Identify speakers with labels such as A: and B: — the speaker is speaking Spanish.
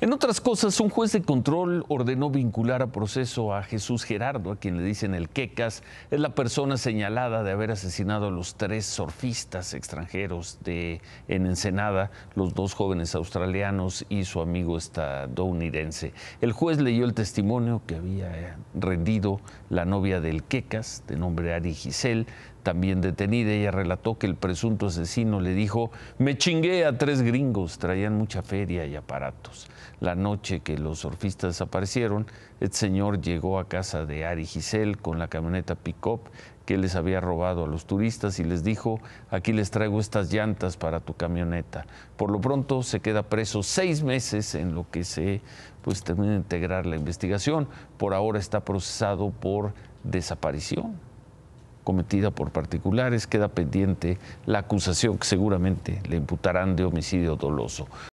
A: En otras cosas, un juez de control ordenó vincular a proceso a Jesús Gerardo, a quien le dicen el Quecas, es la persona señalada de haber asesinado a los tres surfistas extranjeros de, en Ensenada, los dos jóvenes australianos y su amigo estadounidense. El juez leyó el testimonio que había rendido la novia del Quecas, de nombre Ari Giselle, también detenida. Ella relató que el presunto asesino le dijo, me chingué a tres gringos, traían mucha feria y aparatos la noche que los surfistas desaparecieron, el señor llegó a casa de Ari Gisel con la camioneta Pickup que les había robado a los turistas y les dijo, aquí les traigo estas llantas para tu camioneta. Por lo pronto se queda preso seis meses en lo que se pues, termina de integrar la investigación. Por ahora está procesado por desaparición cometida por particulares, queda pendiente la acusación que seguramente le imputarán de homicidio doloso.